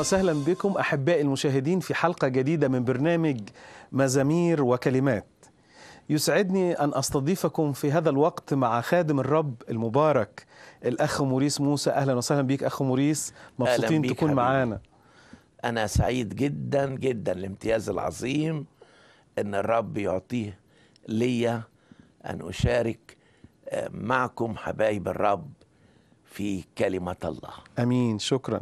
وسهلا بكم احبائي المشاهدين في حلقه جديده من برنامج مزامير وكلمات. يسعدني ان استضيفكم في هذا الوقت مع خادم الرب المبارك الاخ موريس موسى اهلا وسهلا بيك اخ موريس مبسوطين تكون معانا. انا سعيد جدا جدا الامتياز العظيم ان الرب يعطيه ليا ان اشارك آه، معكم حبايب الرب في كلمه الله. امين شكرا.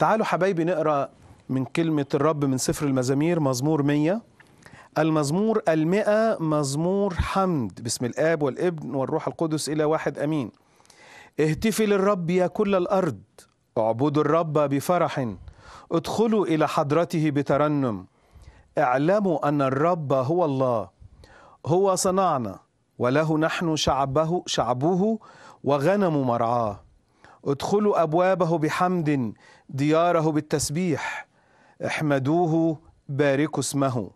تعالوا حبايبي نقرا من كلمة الرب من سفر المزامير مزمور 100 المزمور المئة مزمور حمد باسم الآب والابن والروح القدس إلى واحد أمين اهتفي للرب يا كل الأرض اعبدوا الرب بفرح ادخلوا إلى حضرته بترنم اعلموا أن الرب هو الله هو صنعنا وله نحن شعبه شعبه وغنم مرعاه ادخلوا ابوابه بحمد دياره بالتسبيح احمدوه باركوا اسمه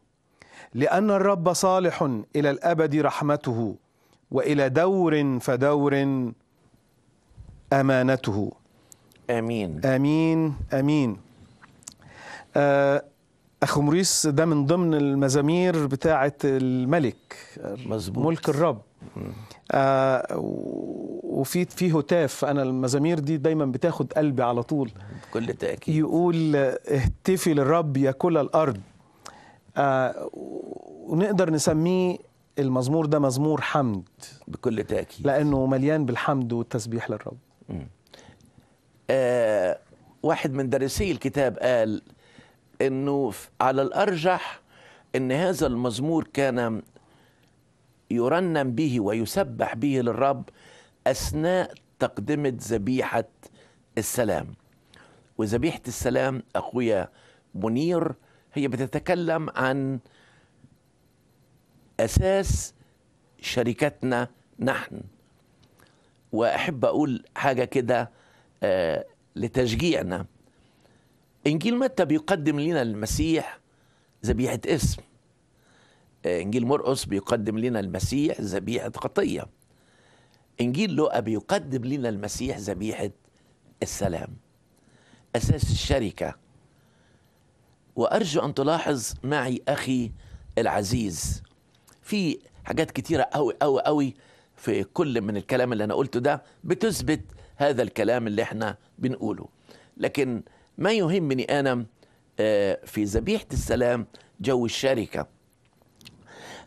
لان الرب صالح الى الابد رحمته والى دور فدور امانته امين امين امين آه، اخو موريس ده من ضمن المزامير بتاعه الملك مزبوط. ملك الرب م. آه، وفي في هتاف انا المزامير دي دايما بتاخد قلبي على طول بكل تاكيد يقول اهتفي للرب يا كل الارض آه، ونقدر نسميه المزمور ده مزمور حمد بكل تاكيد لانه مليان بالحمد والتسبيح للرب آه واحد من دارسي الكتاب قال انه على الارجح ان هذا المزمور كان يرنم به ويسبح به للرب أثناء تقدمة ذبيحة السلام وذبيحة السلام أخويا منير هي بتتكلم عن أساس شركتنا نحن وأحب أقول حاجة كده آه، لتشجيعنا إنجيل متى بيقدم لنا المسيح ذبيحة اسم انجيل مرقس بيقدم لنا المسيح ذبيحه خطيه انجيل لوقا بيقدم لنا المسيح ذبيحه السلام اساس الشركه وارجو ان تلاحظ معي اخي العزيز في حاجات كتيره قوي قوي قوي في كل من الكلام اللي انا قلته ده بتثبت هذا الكلام اللي احنا بنقوله لكن ما يهمني انا آه، في ذبيحه السلام جو الشركه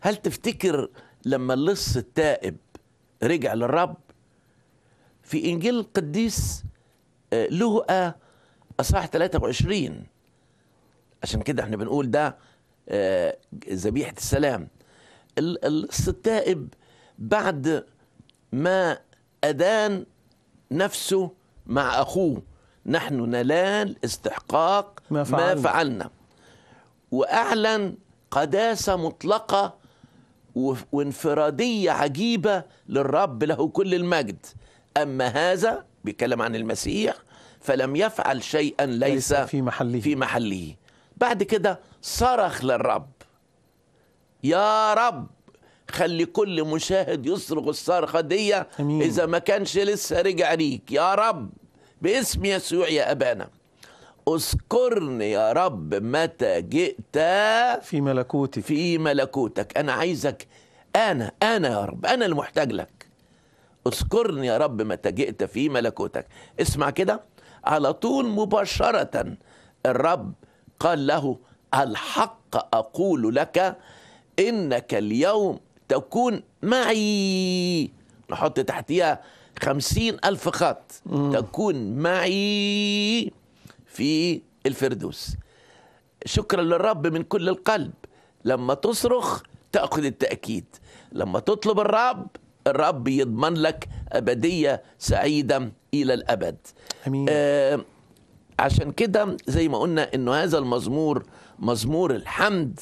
هل تفتكر لما اللص التائب رجع للرب في إنجيل القديس آه، لوقا آه، أصحاح 23 عشان كده احنا بنقول ده آه، ذبيحة السلام اللص التائب بعد ما أدان نفسه مع أخوه نحن ننال استحقاق ما فعلنا, ما فعلنا. وأعلن قداسة مطلقة وانفرادية عجيبة للرب له كل المجد أما هذا بيتكلم عن المسيح فلم يفعل شيئا ليس, ليس في محله في محله بعد كده صرخ للرب يا رب خلي كل مشاهد يصرخ الصرخة دي إذا ما كانش لسه رجع ليك يا رب باسم يسوع يا أبانا اذكرني يا رب متى جئت في ملكوتك في ملكوتك انا عايزك انا انا يا رب انا المحتاج لك اذكرني يا رب متى جئت في ملكوتك اسمع كده على طول مباشره الرب قال له الحق اقول لك انك اليوم تكون معي نحط تحتيها خمسين ألف خط تكون معي في الفردوس شكرا للرب من كل القلب لما تصرخ تأخذ التأكيد لما تطلب الرب الرب يضمن لك أبدية سعيدة إلى الأبد أمين. آه عشان كده زي ما قلنا أنه هذا المزمور مزمور الحمد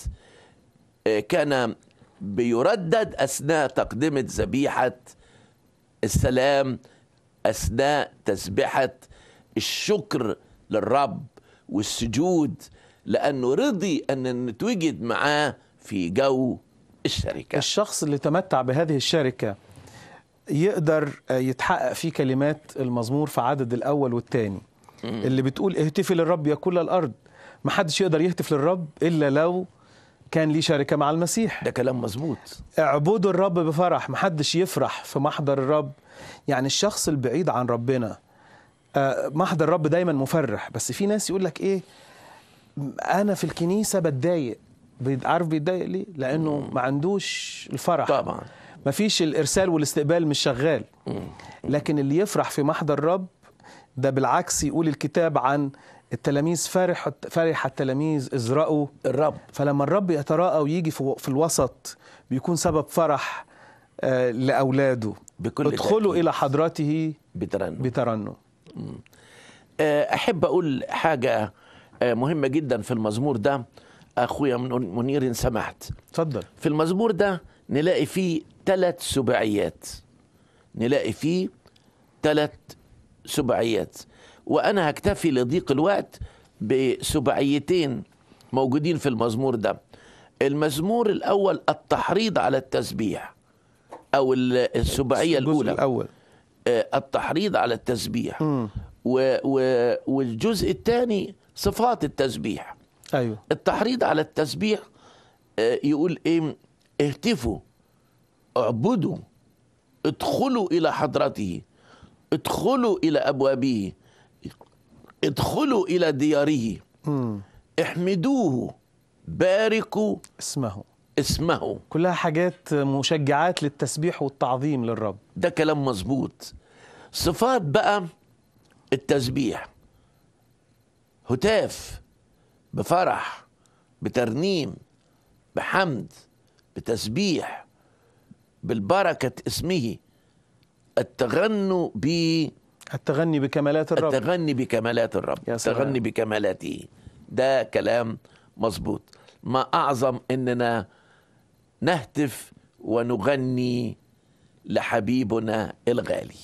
آه كان بيردد أثناء تقدمة ذبيحة السلام أثناء تسبحة الشكر للرب والسجود لأنه رضي أن نتوجد معاه في جو الشركة الشخص اللي تمتع بهذه الشركة يقدر يتحقق فيه كلمات المزمور في عدد الأول والثاني اللي بتقول اهتفي للرب يا كل الأرض ما حدش يقدر يهتف للرب إلا لو كان ليه شركة مع المسيح ده كلام مظبوط اعبدوا الرب بفرح محدش يفرح في محضر الرب يعني الشخص البعيد عن ربنا آه، محضر الرب دايما مفرح بس في ناس يقول لك ايه انا في الكنيسه بتضايق عارف بيتضايق ليه؟ لانه ما عندوش الفرح طبعا ما فيش الارسال والاستقبال مش شغال لكن اللي يفرح في محضر الرب ده بالعكس يقول الكتاب عن التلاميذ فرح فرح التلاميذ ازرقوا الرب فلما الرب يتراءى ويجي في الوسط بيكون سبب فرح آه، لاولاده بكل ادخلوا الى حضرته بترنم بترنم آه، أحب أقول حاجة آه، مهمة جدا في المزمور ده أخويا منير إن سمحت اتفضل في المزمور ده نلاقي فيه ثلاث سبعيات نلاقي فيه ثلاث سبعيات وأنا هكتفي لضيق الوقت بسبعيتين موجودين في المزمور ده المزمور الأول التحريض على التسبيح أو السبعية الأولى الأول آه، التحريض على التسبيح و و والجزء الثاني صفات التسبيح ايوه التحريض على التسبيح آه، يقول ايه اهتفوا اعبدوا ادخلوا الى حضرته ادخلوا الى ابوابه ادخلوا الى دياره احمدوه باركوا اسمه اسمه كلها حاجات مشجعات للتسبيح والتعظيم للرب ده كلام مظبوط صفات بقى التسبيح هتاف بفرح بترنيم بحمد بتسبيح بالبركة اسمه التغنوا ب التغني بكمالات الرب التغني بكمالات الرب يا سلام. التغني بكمالاته ده كلام مظبوط ما أعظم إننا نهتف ونغني لحبيبنا الغالي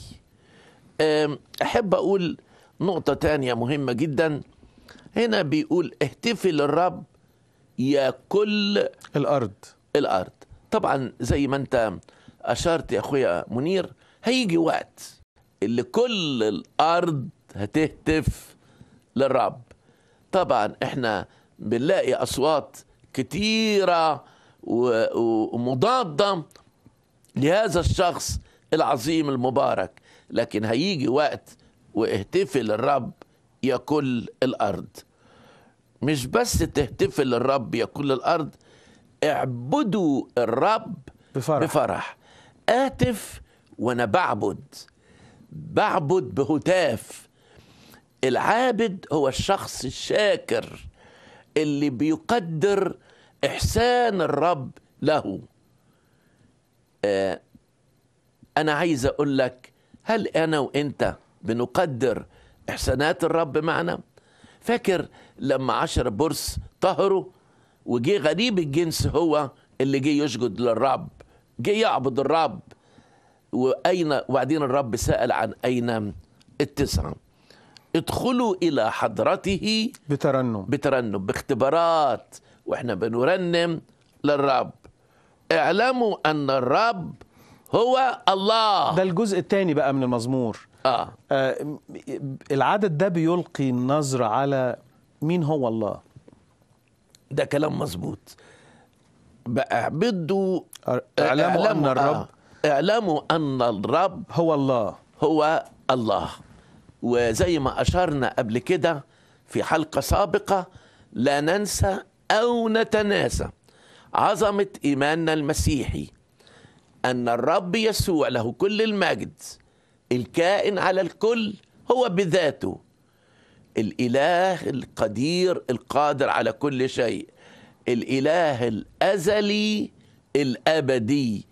أحب أقول نقطة تانية مهمة جدا هنا بيقول اهتفي للرب يا كل الأرض الأرض طبعا زي ما أنت أشرت يا أخويا منير هيجي وقت اللي كل الأرض هتهتف للرب طبعا احنا بنلاقي أصوات كتيرة ومضادة لهذا الشخص العظيم المبارك لكن هيجي وقت واهتفل الرب يا كل الأرض مش بس تهتفل الرب يا كل الأرض اعبدوا الرب بفرح, بفرح. اهتف وانا بعبد بعبد بهتاف العابد هو الشخص الشاكر اللي بيقدر إحسان الرب له آه، أنا عايز أقول لك هل أنا وأنت بنقدر إحسانات الرب معنا؟ فاكر لما عشر برص طهروا وجي غريب الجنس هو اللي جه يسجد للرب جه يعبد الرب وأين وبعدين الرب سأل عن أين التسعة ادخلوا إلى حضرته بترنم بترنم باختبارات واحنا بنرنم للرب اعلموا ان الرب هو الله ده الجزء الثاني بقى من المزمور آه. آه العدد ده بيلقي النظره على مين هو الله ده كلام مظبوط بقى اعبدوا آه، اعلموا, أن الرب آه. اعلموا أن الرب هو الله هو الله وزي ما أشرنا قبل كده في حلقة سابقة لا ننسى أو نتناسى عظمة إيماننا المسيحي أن الرب يسوع له كل المجد الكائن على الكل هو بذاته الإله القدير القادر على كل شيء الإله الأزلي الأبدي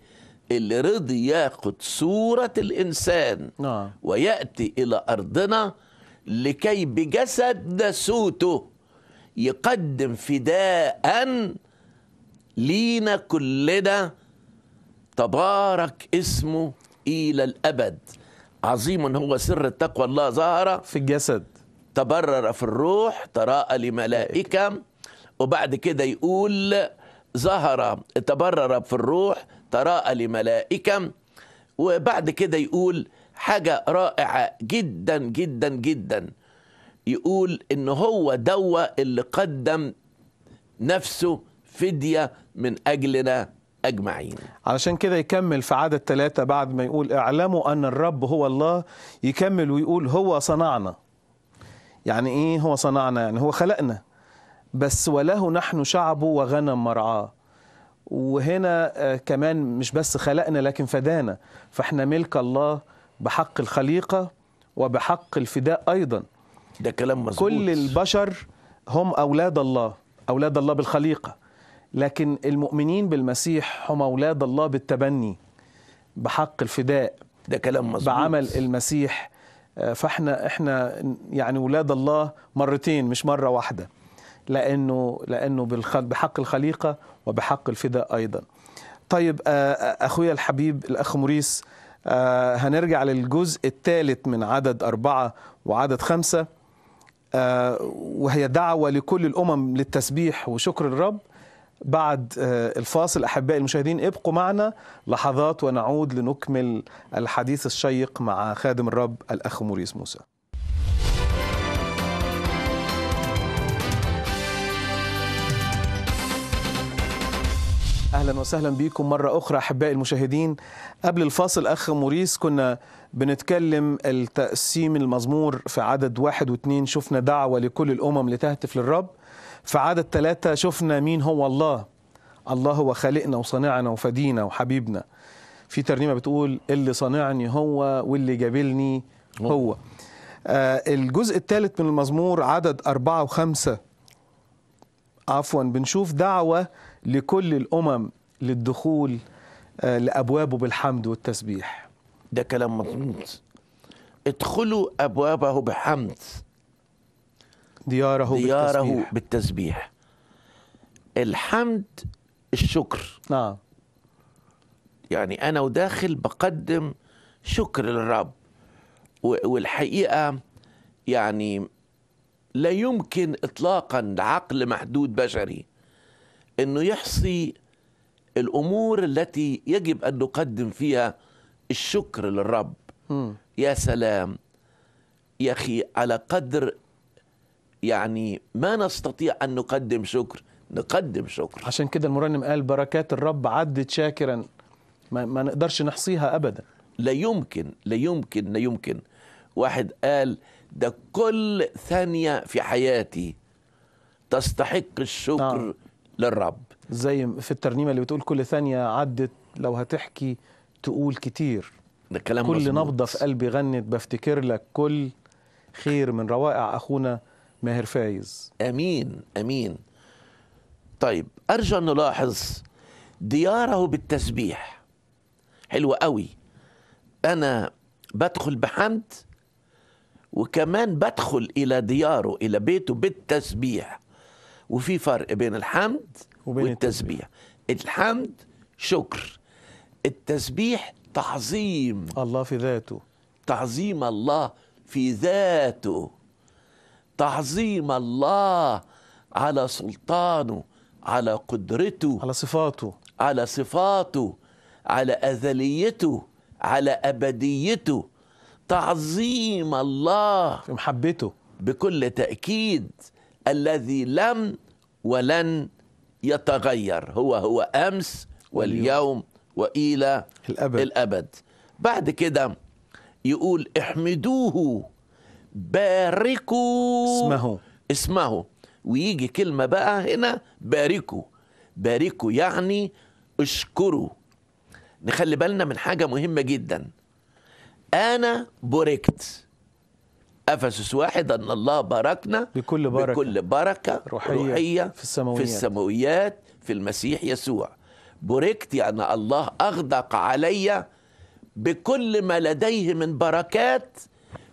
اللي رضي ياخد صورة الإنسان نعم. ويأتي إلى أرضنا لكي بجسد نسوته يقدم فداء لينا كلنا تبارك اسمه إلى الأبد عظيم هو سر التقوى الله ظهر في الجسد تبرر في الروح تراءى لملائكة وبعد كده يقول ظهر تبرر في الروح تراءى لملائكة وبعد كده يقول حاجة رائعة جدا جدا جدا يقول ان هو دوا اللي قدم نفسه فدية من أجلنا أجمعين علشان كده يكمل في عدد ثلاثة بعد ما يقول اعلموا أن الرب هو الله يكمل ويقول هو صنعنا يعني إيه هو صنعنا يعني هو خلقنا بس وله نحن شعبه وغنم مرعاه وهنا آه، كمان مش بس خلقنا لكن فدانا فاحنا ملك الله بحق الخليقة وبحق الفداء أيضاً ده كلام مظبوط كل البشر هم أولاد الله أولاد الله بالخليقة لكن المؤمنين بالمسيح هم أولاد الله بالتبني بحق الفداء ده كلام مظبوط بعمل المسيح آه، فاحنا احنا يعني اولاد الله مرتين مش مره واحده لانه لانه بحق الخليقه وبحق الفداء ايضا طيب آه، آه، اخويا الحبيب الاخ موريس هنرجع للجزء الثالث من عدد أربعة وعدد خمسة آه، وهي دعوة لكل الأمم للتسبيح وشكر الرب بعد آه، الفاصل أحبائي المشاهدين ابقوا معنا لحظات ونعود لنكمل الحديث الشيق مع خادم الرب الأخ موريس موسى اهلا وسهلا بكم مره اخرى احبائي المشاهدين قبل الفاصل اخ موريس كنا بنتكلم التقسيم المزمور في عدد واحد واثنين شفنا دعوة لكل الأمم لتهتف للرب في عدد ثلاثة شفنا مين هو الله الله هو خالقنا وصانعنا وفدينا وحبيبنا في ترنيمة بتقول اللي صانعني هو واللي جابلني هو آه الجزء الثالث من المزمور عدد أربعة وخمسة عفوا بنشوف دعوة لكل الأمم للدخول آه لأبوابه بالحمد والتسبيح ده كلام مظبوط ادخلوا أبوابه بحمد دياره, دياره بالتسبيح, بالتسبيح. الحمد الشكر نعم يعني أنا وداخل بقدم شكر للرب والحقيقة يعني لا يمكن إطلاقا عقل محدود بشري أنه يحصي الأمور التي يجب أن نقدم فيها الشكر للرب يا سلام يا أخي على قدر يعني ما نستطيع أن نقدم شكر نقدم شكر عشان كده المرنم قال بركات الرب عدت شاكرا ما, ما نقدرش نحصيها أبدا لا يمكن لا يمكن لا يمكن واحد قال ده كل ثانية في حياتي تستحق الشكر نعم. للرب زي في الترنيمة اللي بتقول كل ثانية عدت لو هتحكي تقول كتير ده كلام كل مزبوط. نبضة في قلبي غنت بفتكر لك كل خير من روائع أخونا ماهر فايز أمين أمين طيب أرجى أن نلاحظ دياره بالتسبيح حلوة قوي أنا بدخل بحمد وكمان بدخل إلى دياره إلى بيته بالتسبيح وفي فرق بين الحمد وبين والتسبيح التسبيح. الحمد شكر التسبيح تعظيم الله في ذاته تعظيم الله في ذاته تعظيم الله على سلطانه على قدرته على صفاته على صفاته على أزليته على أبديته تعظيم الله في محبته بكل تأكيد الذي لم ولن يتغير هو هو أمس واليوم والى الابد, الأبد. بعد كده يقول احمدوه باركوا اسمه اسمه ويجي كلمة بقى هنا باركوا باركوا يعني اشكروا نخلي بالنا من حاجة مهمة جدا أنا بركت أفسس واحد أن الله باركنا بكل بركة, بكل بركة روحية, روحية في, السماويات في السماويات في المسيح يسوع بوركت يعني الله أغدق علي بكل ما لديه من بركات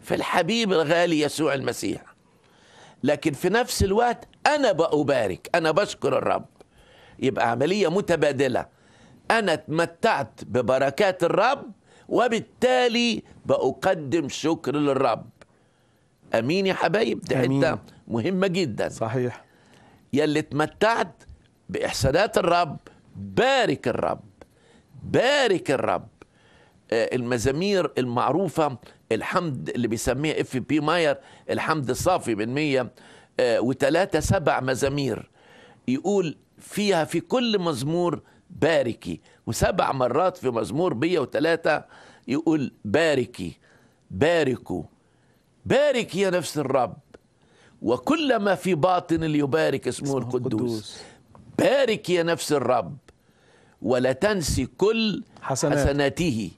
في الحبيب الغالي يسوع المسيح لكن في نفس الوقت أنا بأبارك أنا بشكر الرب يبقى عملية متبادلة أنا اتمتعت ببركات الرب وبالتالي بقدم شكر للرب امين يا حبايب دي حته مهمه جدا صحيح يا اللي اتمتعت باحسانات الرب بارك الرب بارك الرب آه، المزامير المعروفة الحمد اللي بيسميها اف بي ماير الحمد الصافي من 103 آه، سبع مزامير يقول فيها في كل مزمور باركي وسبع مرات في مزمور 103 يقول باركي باركوا بارك يا نفس الرب وكل ما في باطن ليبارك اسمه القدوس بارك يا نفس الرب ولا تنسي كل حسنات. حسناته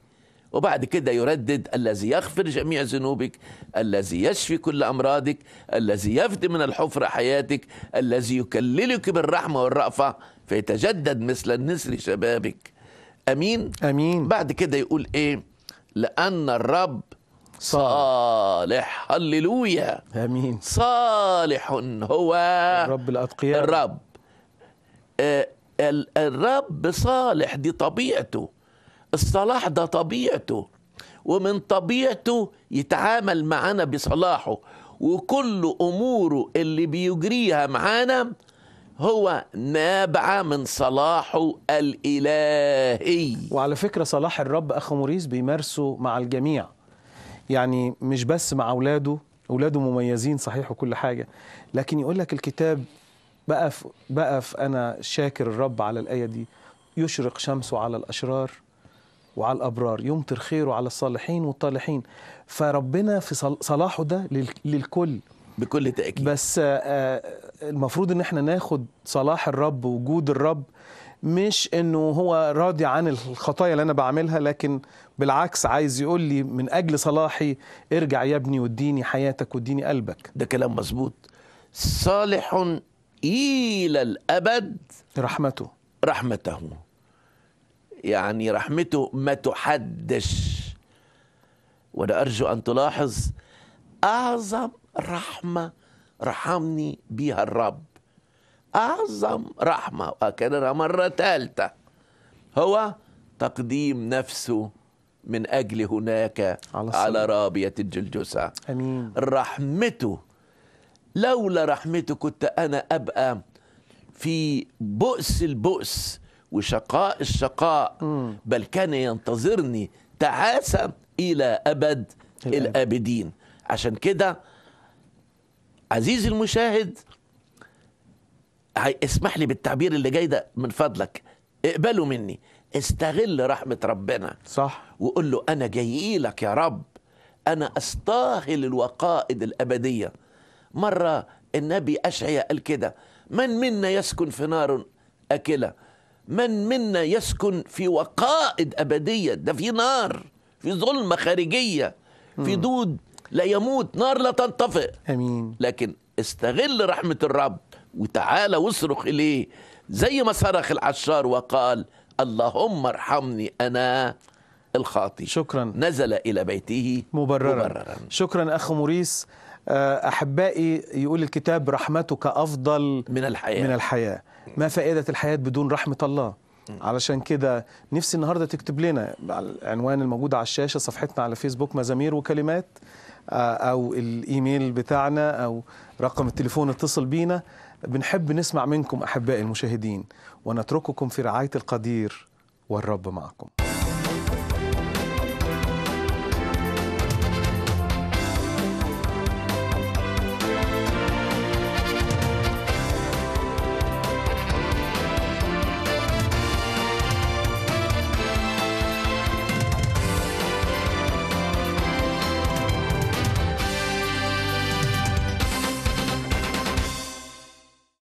وبعد كده يردد الذي يغفر جميع ذنوبك الذي يشفي كل أمراضك الذي يفدي من الحفرة حياتك الذي يكللك بالرحمة والرأفة فيتجدد مثل النسر شبابك أمين أمين بعد كده يقول إيه لأن الرب صالح هللويا امين صالح هو الرب الاتقياء الرب آه، الرب صالح دي طبيعته الصلاح ده طبيعته ومن طبيعته يتعامل معنا بصلاحه وكل اموره اللي بيجريها معانا هو نابعة من صلاحه الإلهي وعلى فكرة صلاح الرب أخ موريس بيمارسه مع الجميع يعني مش بس مع أولاده أولاده مميزين صحيح وكل حاجة لكن يقول لك الكتاب بقف بقف انا شاكر الرب على الايه دي يشرق شمسه على الاشرار وعلى الابرار يمطر خيره على الصالحين والطالحين فربنا في صلاحه ده للكل بكل تاكيد بس آه، المفروض ان احنا ناخد صلاح الرب وجود الرب مش انه هو راضي عن الخطايا اللي انا بعملها لكن بالعكس عايز يقول لي من اجل صلاحي ارجع يا ابني واديني حياتك واديني قلبك ده كلام مظبوط صالح إلى الأبد رحمته رحمته يعني رحمته ما تحدش وأنا أرجو أن تلاحظ أعظم رحمة رحمني بها الرب أعظم رحمة وأكررها مرة ثالثة هو تقديم نفسه من أجل هناك على, على رابية الجلجسة أمين رحمته لولا رحمته كنت أنا أبقى في بؤس البؤس وشقاء الشقاء بل كان ينتظرني تعاسة إلى أبد الآبدين عشان كده عزيزي المشاهد اسمح لي بالتعبير اللي جاي ده من فضلك اقبله مني استغل رحمة ربنا صح وقول له أنا جاي لك يا رب أنا أستاهل الوقائد الأبدية مرة النبي أشعيا قال كده من منا يسكن في نار أكلة من منا يسكن في وقائد أبدية ده في نار في ظلمة خارجية في دود لا يموت نار لا تنطفئ أمين لكن استغل رحمة الرب وتعالى واصرخ إليه زي ما صرخ العشار وقال اللهم ارحمني أنا الخاطي شكرا نزل إلى بيته مبررا, مبررا. شكرا أخ موريس آه، أحبائي يقول الكتاب رحمتك أفضل من الحياة من الحياة ما فائدة الحياة بدون رحمة الله علشان كده نفسي النهارده تكتب لنا العنوان الموجود على الشاشه صفحتنا على فيسبوك مزامير وكلمات آه، او الايميل بتاعنا او رقم التليفون اتصل بينا بنحب نسمع منكم احبائي المشاهدين ونترككم في رعايه القدير والرب معكم